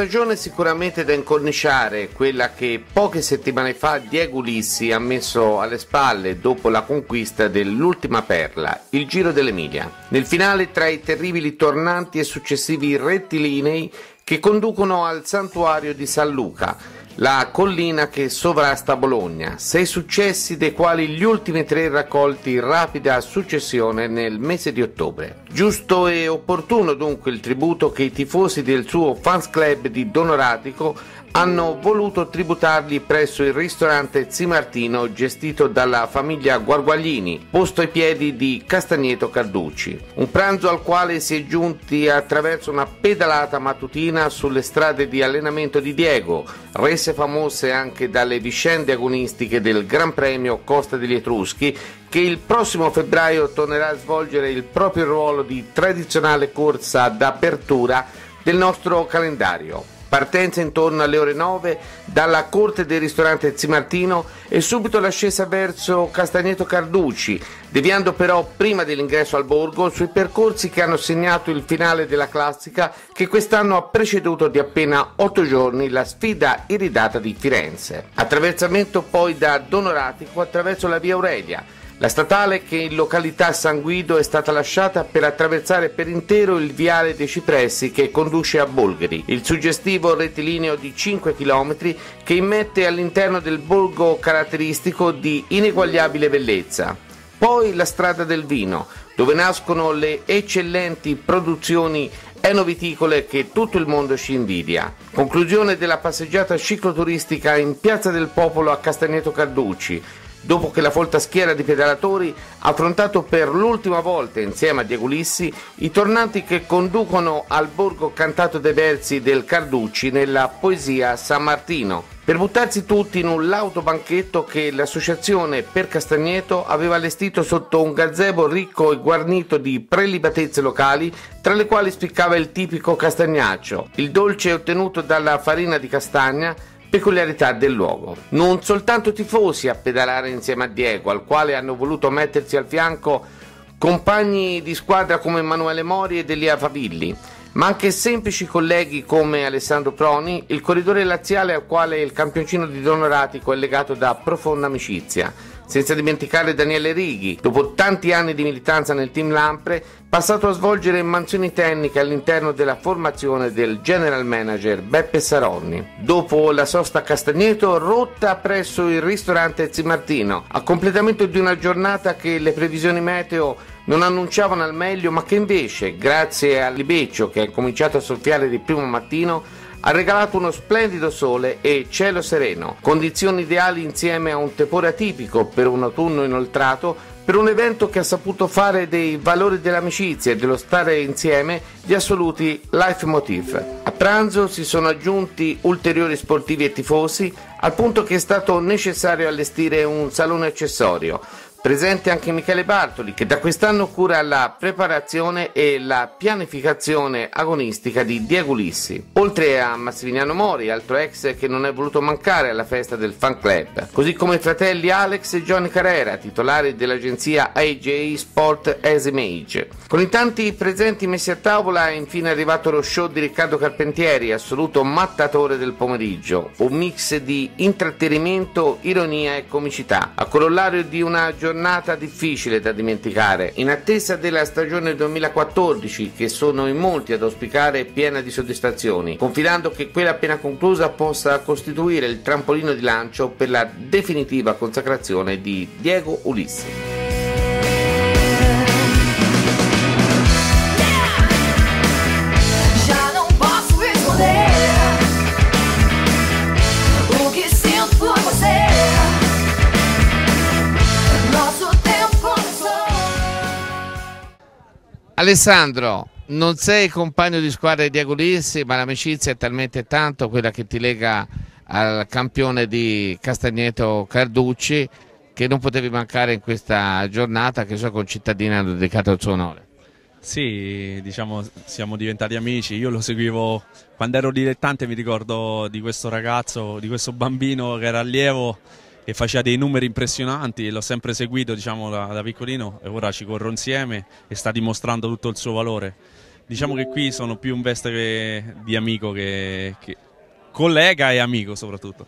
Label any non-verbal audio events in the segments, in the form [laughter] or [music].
stagione sicuramente da incorniciare quella che poche settimane fa Diego Ulissi ha messo alle spalle dopo la conquista dell'ultima perla, il Giro dell'Emilia. Nel finale tra i terribili tornanti e successivi rettilinei che conducono al santuario di San Luca, la collina che sovrasta Bologna, sei successi dei quali gli ultimi tre raccolti in rapida successione nel mese di ottobre. Giusto e opportuno dunque il tributo che i tifosi del suo fans club di Donoratico hanno voluto tributarli presso il ristorante Zimartino gestito dalla famiglia Guarguaglini, posto ai piedi di Castagneto Carducci. Un pranzo al quale si è giunti attraverso una pedalata mattutina sulle strade di allenamento di Diego, rese famose anche dalle vicende agonistiche del Gran Premio Costa degli Etruschi che il prossimo febbraio tornerà a svolgere il proprio ruolo di tradizionale corsa d'apertura del nostro calendario. Partenza intorno alle ore 9 dalla corte del ristorante Zimartino e subito l'ascesa verso Castagneto Carducci, deviando però prima dell'ingresso al borgo sui percorsi che hanno segnato il finale della classica che quest'anno ha preceduto di appena 8 giorni la sfida iridata di Firenze. Attraversamento poi da Donoratico attraverso la via Aurelia la statale che in località San Guido è stata lasciata per attraversare per intero il viale dei Cipressi che conduce a Bolgheri, il suggestivo rettilineo di 5 km che immette all'interno del borgo caratteristico di ineguagliabile bellezza. Poi la strada del vino, dove nascono le eccellenti produzioni enoviticole che tutto il mondo ci invidia. Conclusione della passeggiata cicloturistica in Piazza del Popolo a Castagneto Carducci, dopo che la folta schiera di pedalatori ha affrontato per l'ultima volta insieme a Diego Lissi i tornanti che conducono al borgo cantato dei versi del Carducci nella poesia San Martino per buttarsi tutti in un lauto banchetto che l'associazione per Castagneto aveva allestito sotto un gazebo ricco e guarnito di prelibatezze locali, tra le quali spiccava il tipico castagnaccio, il dolce ottenuto dalla farina di castagna, peculiarità del luogo. Non soltanto tifosi a pedalare insieme a Diego, al quale hanno voluto mettersi al fianco compagni di squadra come Emanuele Mori ed Elia Favilli, ma anche semplici colleghi come Alessandro Proni, il corridore laziale al quale il campioncino di Donoratico è legato da profonda amicizia senza dimenticare Daniele Righi, dopo tanti anni di militanza nel team Lampre, passato a svolgere mansioni tecniche all'interno della formazione del general manager Beppe Saronni. Dopo la sosta a Castagneto, rotta presso il ristorante Zimartino, a completamento di una giornata che le previsioni meteo non annunciavano al meglio, ma che invece, grazie all'ibeccio che ha cominciato a soffiare di primo mattino, ha regalato uno splendido sole e cielo sereno, condizioni ideali insieme a un tepore atipico per un autunno inoltrato per un evento che ha saputo fare dei valori dell'amicizia e dello stare insieme gli assoluti life leitmotiv. A pranzo si sono aggiunti ulteriori sportivi e tifosi, al punto che è stato necessario allestire un salone accessorio, Presente anche Michele Bartoli che da quest'anno cura la preparazione e la pianificazione agonistica di Diego Lissi, oltre a Massimiliano Mori, altro ex che non è voluto mancare alla festa del fan club, così come i fratelli Alex e Johnny Carrera, titolari dell'agenzia AJ Sport as Image. Con i tanti presenti messi a tavola è infine arrivato lo show di Riccardo Carpentieri, assoluto mattatore del pomeriggio, un mix di intrattenimento, ironia e comicità, a corollario di una giornata giornata difficile da dimenticare, in attesa della stagione 2014 che sono in molti ad auspicare piena di soddisfazioni, confidando che quella appena conclusa possa costituire il trampolino di lancio per la definitiva consacrazione di Diego Ulisse. Alessandro, non sei compagno di squadra di Agolissi, ma l'amicizia è talmente tanto quella che ti lega al campione di Castagneto Carducci che non potevi mancare in questa giornata che sua concittadina ha dedicato al suo onore. Sì, diciamo siamo diventati amici, io lo seguivo quando ero dilettante mi ricordo di questo ragazzo, di questo bambino che era allievo e faceva dei numeri impressionanti l'ho sempre seguito diciamo, da, da, piccolino e ora ci corro insieme e sta dimostrando tutto il suo valore. Diciamo che qui sono più in veste di amico che, che collega e amico soprattutto.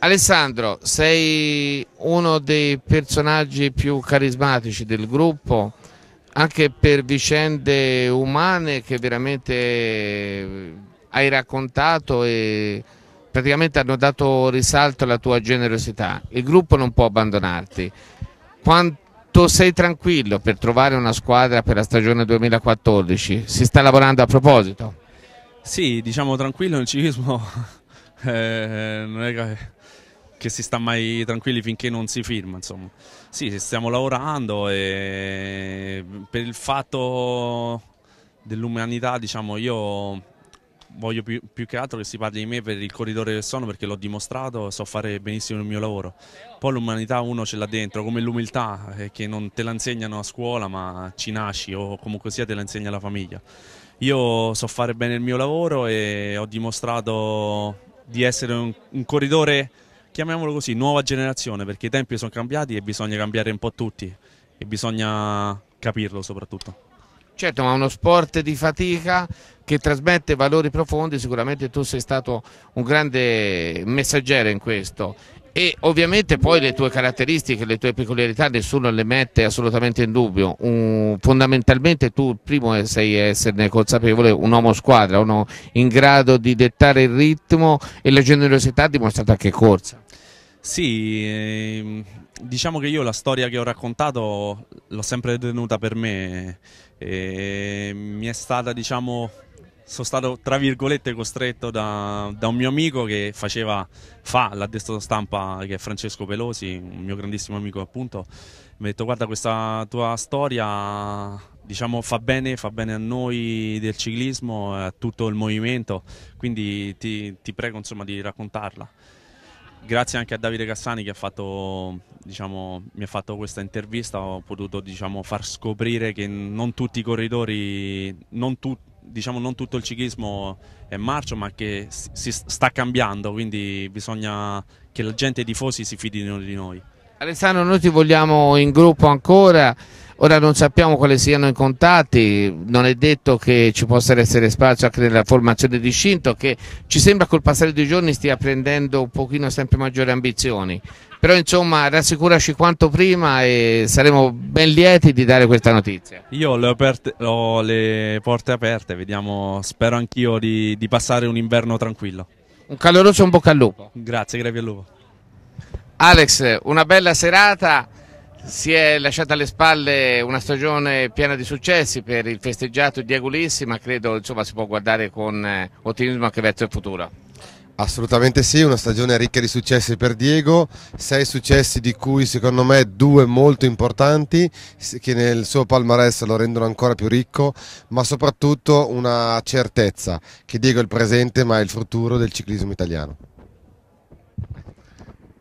Alessandro, sei uno dei personaggi più carismatici del gruppo, anche per vicende umane che veramente hai raccontato e praticamente hanno dato risalto alla tua generosità. Il gruppo non può abbandonarti. Quanto sei tranquillo per trovare una squadra per la stagione 2014? Si sta lavorando a proposito? Sì, diciamo tranquillo nel ciclismo [laughs] eh, non è che, che, si sta mai tranquilli finché non si firma, insomma. Sì, stiamo lavorando e per il fatto dell'umanità, diciamo, io voglio più, più, che altro che si parli di me per il corridore che sono perché l'ho dimostrato, so fare benissimo il mio lavoro. Poi l'umanità uno ce l'ha dentro, come l'umiltà eh, che non te la insegnano a scuola ma ci nasci o comunque sia te la insegna la famiglia. Io so fare bene il mio lavoro e ho dimostrato di essere un, un corridore, chiamiamolo così, nuova generazione perché i tempi sono cambiati e bisogna cambiare un po' tutti e bisogna capirlo soprattutto. Certo, ma uno sport di fatica che trasmette valori profondi, sicuramente tu sei stato un grande messaggero in questo e ovviamente poi le tue caratteristiche, le tue peculiarità nessuno le mette assolutamente in dubbio, un, fondamentalmente tu primo eh, sei esserne consapevole un uomo squadra, uno in grado di dettare il ritmo e la generosità dimostrata anche corsa. Sì, eh, diciamo che io la storia che ho raccontato l'ho sempre tenuta per me e mi è stata diciamo sono stato tra virgolette costretto da, da un mio amico che faceva, fa l'addestro stampa che è Francesco Pelosi, un mio grandissimo amico appunto, mi ha detto guarda questa tua storia diciamo, fa, bene, fa bene a noi del ciclismo, a tutto il movimento, quindi ti, ti prego insomma, di raccontarla grazie anche a Davide Cassani che ha fatto, diciamo, mi ha fatto questa intervista, ho potuto diciamo, far scoprire che non tutti i corridori, non, tu, diciamo, non tutto il ciclismo è marcio, ma che si sta cambiando, quindi bisogna che la gente i tifosi si fidino di noi. Alessandro, noi ti vogliamo in gruppo ancora. Ora non sappiamo quali siano i contatti, non è detto che ci possa essere spazio anche nella formazione di Scinto che ci sembra col passare dei giorni stia prendendo un pochino sempre maggiori ambizioni. Però insomma rassicuraci quanto prima e saremo ben lieti di dare questa notizia. Io le ho, aperte, ho le porte aperte, vediamo, spero anch'io di, di passare un inverno tranquillo. Un caloroso un bocca al lupo. Grazie, grazie al lupo. Alex, una bella serata si è lasciata alle spalle una stagione piena di successi per il festeggiato Diego Lissi, ma credo insomma, si può guardare con eh, ottimismo anche verso il futuro. Assolutamente sì, una stagione ricca di successi per Diego, sei successi di cui secondo me due molto importanti che nel suo palmarès lo rendono ancora più ricco, ma soprattutto una certezza che Diego è il presente ma è il futuro del ciclismo italiano.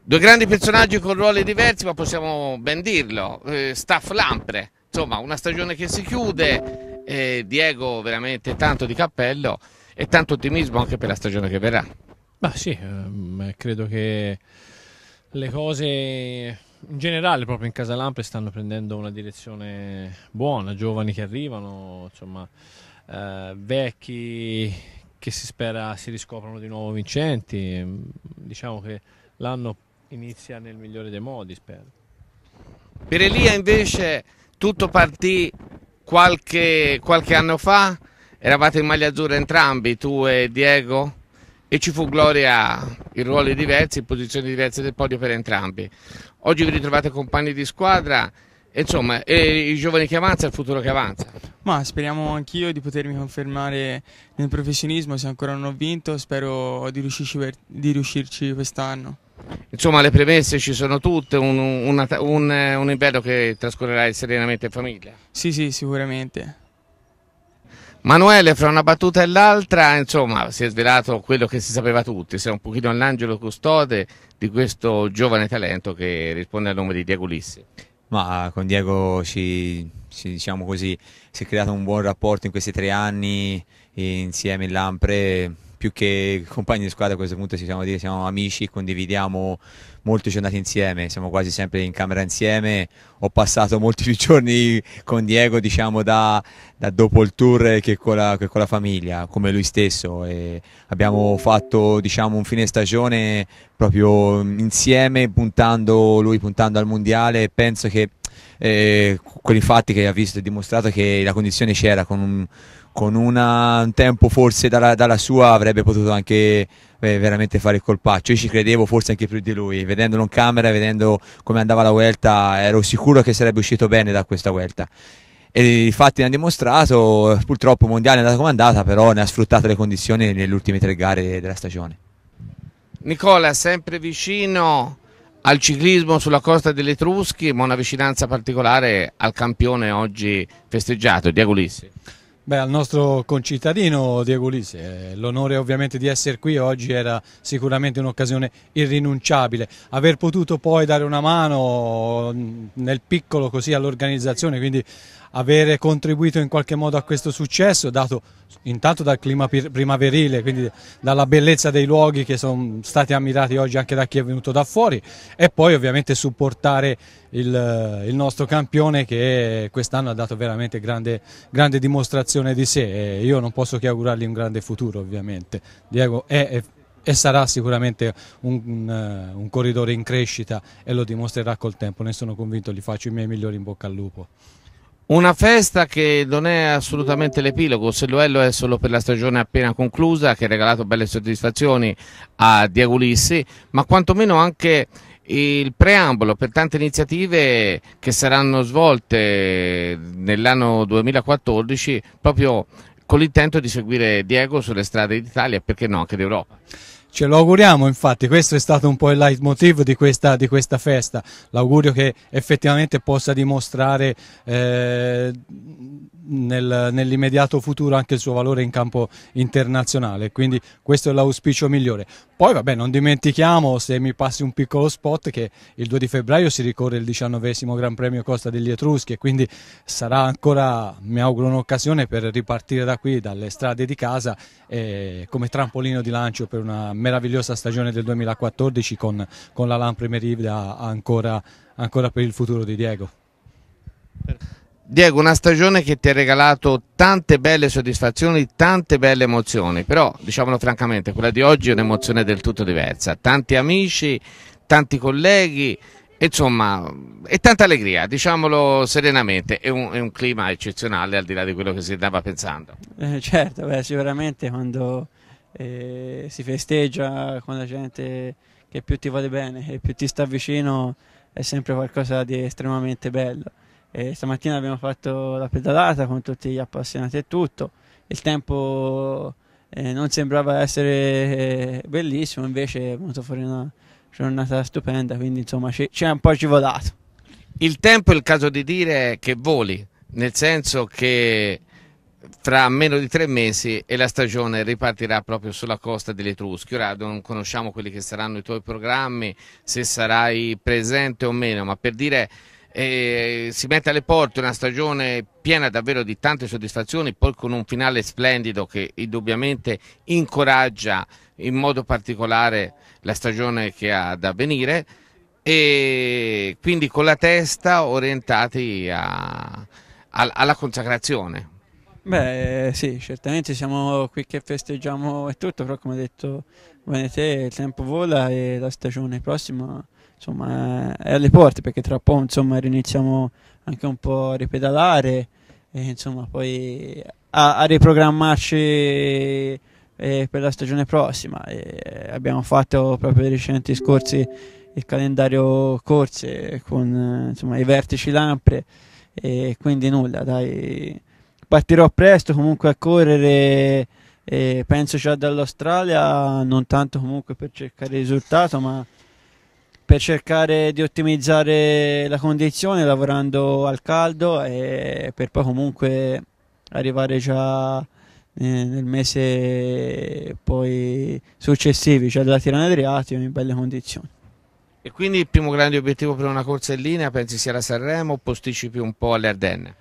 Due grandi personaggi con ruoli diversi, ma possiamo ben dirlo. Eh, staff Lampre, insomma, una stagione che si chiude. Eh, Diego, veramente tanto di cappello e tanto ottimismo anche per la stagione che verrà. Ma sì, ehm, eh, credo che le cose in generale, proprio in Casa Lampre, stanno prendendo una direzione buona. Giovani che arrivano, insomma, eh, vecchi che si spera si riscoprano di nuovo vincenti. Ehm, diciamo che l'anno inizia nel migliore dei modi, spero. Per Elia invece tutto partì qualche, qualche anno fa, eravate in maglia azzurra entrambi, tu e Diego, e ci fu gloria in ruoli diversi, in posizioni diverse del podio per entrambi. Oggi vi ritrovate compagni di squadra, insomma, e i giovani che avanza e il futuro che avanza. Ma speriamo anch'io di potermi confermare nel professionismo se ancora non ho vinto, spero di riuscirci, di riuscirci quest'anno. Insomma le premesse ci sono tutte, un, un, eh, un, un inverno che trascorrerai serenamente in famiglia. Sì, sì, sicuramente. Manuele, fra una battuta e l'altra, insomma, si è svelato quello che si sapeva tutti, sei un pochino l'angelo custode di questo giovane talento che risponde al nome di Diego Lissi. Ma con Diego ci, ci, diciamo così, si è creato un buon rapporto in questi tre anni insieme in Lampre, più che compagni di squadra a questo punto si siamo amici, condividiamo molte giornate insieme, siamo quasi sempre in camera insieme, ho passato molti più giorni con Diego diciamo da, da dopo il tour che con, la, che con, la, famiglia, come lui stesso, e abbiamo fatto diciamo un fine stagione proprio insieme puntando lui puntando al mondiale penso che eh, con i fatti che ha visto e dimostrato che la condizione c'era con un, con una, un tempo forse dalla, dalla, sua avrebbe potuto anche eh, veramente fare il colpaccio. Io ci credevo forse anche più di lui, vedendolo in camera, vedendo come andava la Vuelta, ero sicuro che sarebbe uscito bene da questa Vuelta. E i fatti ne hanno dimostrato, purtroppo il mondiale è andata come è andata, però ne ha sfruttato le condizioni nelle ultime tre gare della stagione. Nicola, sempre vicino al ciclismo sulla costa delle Etruschi, ma una vicinanza particolare al campione oggi festeggiato, Diego Lissi. Beh, al nostro concittadino Diego Lise, eh, l'onore ovviamente di essere qui oggi era sicuramente un'occasione irrinunciabile. Aver potuto poi dare una mano mm, nel piccolo così all'organizzazione, quindi avere contribuito in qualche modo a questo successo, dato intanto dal clima primaverile, quindi dalla bellezza dei luoghi che sono stati ammirati oggi anche da chi è venuto da fuori e poi ovviamente supportare il, il nostro campione che quest'anno ha dato veramente grande, grande dimostrazione di sé e io non posso che augurargli un grande futuro ovviamente. Diego è, è e sarà sicuramente un, un, eh, un, corridore in crescita e lo dimostrerà col tempo, ne sono convinto, gli faccio i miei migliori in bocca al lupo. Una festa che non è assolutamente l'epilogo, se lo è lo è solo per la stagione appena conclusa che ha regalato belle soddisfazioni a Diego Ulissi, ma quantomeno anche il preambolo per tante iniziative che saranno svolte nell'anno 2014 proprio con l'intento di seguire Diego sulle strade d'Italia e perché no anche d'Europa. Ce lo auguriamo, infatti, questo è stato un po' il leitmotiv di questa, di questa festa. L'augurio che effettivamente possa dimostrare eh, nel, nell'immediato futuro anche il suo valore in campo internazionale, quindi questo è l'auspicio migliore. Poi vabbè, non dimentichiamo, se mi passi un piccolo spot, che il 2 di febbraio si ricorre il 19 Gran Premio Costa degli Etruschi e quindi sarà ancora, mi auguro, un'occasione per ripartire da qui, dalle strade di casa, eh, come trampolino di lancio per una meravigliosa stagione del 2014 con, con la Lampre Merivda ancora, ancora per il futuro di Diego. Diego, una stagione che ti ha regalato tante belle soddisfazioni, tante belle emozioni, però diciamolo francamente, quella di oggi è un'emozione del tutto diversa. Tanti amici, tanti colleghi, insomma, e tanta allegria, diciamolo serenamente, è un, è un, clima eccezionale al di là di quello che si andava pensando. Eh, certo, beh, sicuramente quando eh, si festeggia con la gente che più ti vuole bene e più ti sta vicino è sempre qualcosa di estremamente bello. Eh, stamattina abbiamo fatto la pedalata con tutti gli appassionati e tutto. Il tempo eh, non sembrava essere eh, bellissimo, invece è venuto fuori una giornata stupenda, quindi insomma ci, è un po' agevolato. Il tempo è il caso di dire che voli, nel senso che fra meno di tre mesi e la stagione ripartirà proprio sulla costa degli Etruschi. Ora non conosciamo quelli che saranno i tuoi programmi, se sarai presente o meno, ma per dire eh, si mette alle porte una stagione piena davvero di tante soddisfazioni, poi con un finale splendido che indubbiamente incoraggia in modo particolare la stagione che ha da venire e quindi con la testa orientati a, a, alla consacrazione. Beh sì, certamente siamo qui che festeggiamo e tutto, però come detto bene te, il tempo vola e la stagione prossima insomma, è alle porte perché tra poco insomma, riniziamo anche un po' a ripedalare e insomma, poi a, a riprogrammarci eh, per la stagione prossima. E eh, abbiamo fatto proprio i recenti scorsi il calendario corse con eh, insomma, i vertici lampre e quindi nulla, dai. Partirò presto comunque a correre, penso già dall'Australia, non tanto comunque per cercare il risultato, ma per cercare di ottimizzare la condizione lavorando al caldo e per poi comunque arrivare già eh, nel mese poi successivi, cioè della Tirana Adriatico in belle condizioni. E quindi il primo grande obiettivo per una corsa in linea pensi sia la Sanremo o posticipi un po' alle Ardenne?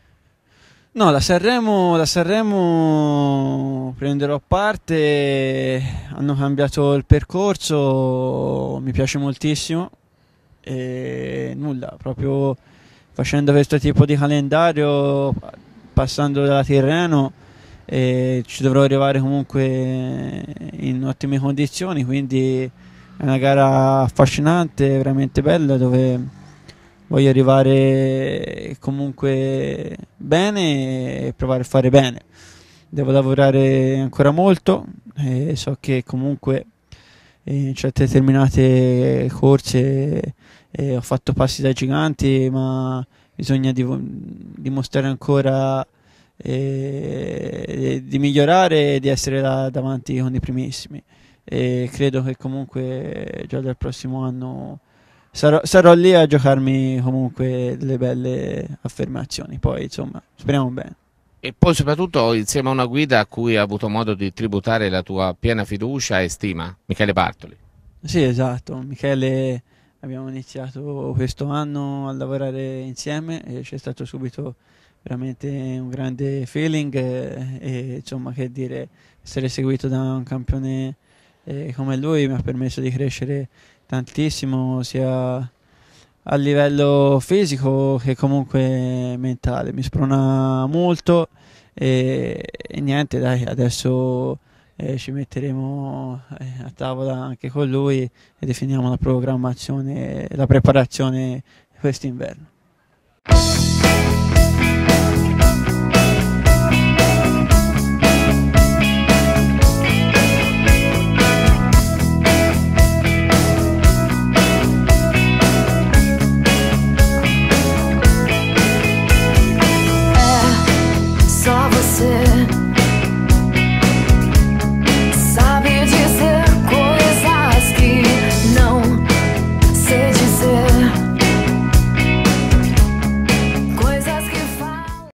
No, la Sanremo, la Sanremo prenderò parte, hanno cambiato il percorso, mi piace moltissimo e nulla, proprio facendo questo tipo di calendario, passando dalla Tirreno eh, ci dovrò arrivare comunque in ottime condizioni, quindi è una gara affascinante, veramente bella dove voglio arrivare comunque bene e provare a fare bene. Devo lavorare ancora molto e so che comunque eh, in certe determinate corse eh, ho fatto passi da giganti, ma bisogna dimostrare ancora eh, di migliorare e di essere là davanti con i primissimi. E credo che comunque già dal prossimo anno sarò, sarò lì a giocarmi comunque le belle affermazioni. Poi, insomma, speriamo bene. E poi soprattutto insieme a una guida a cui hai avuto modo di tributare la tua piena fiducia e stima, Michele Bartoli. Sì, esatto. Michele abbiamo iniziato questo anno a lavorare insieme e c'è stato subito veramente un grande feeling eh, e, insomma che dire essere seguito da un campione eh, come lui mi ha permesso di crescere tantissimo sia a livello fisico che comunque mentale, mi sprona molto e, e niente dai adesso eh, ci metteremo eh, a tavola anche con lui e definiamo la programmazione, la preparazione di quest'inverno.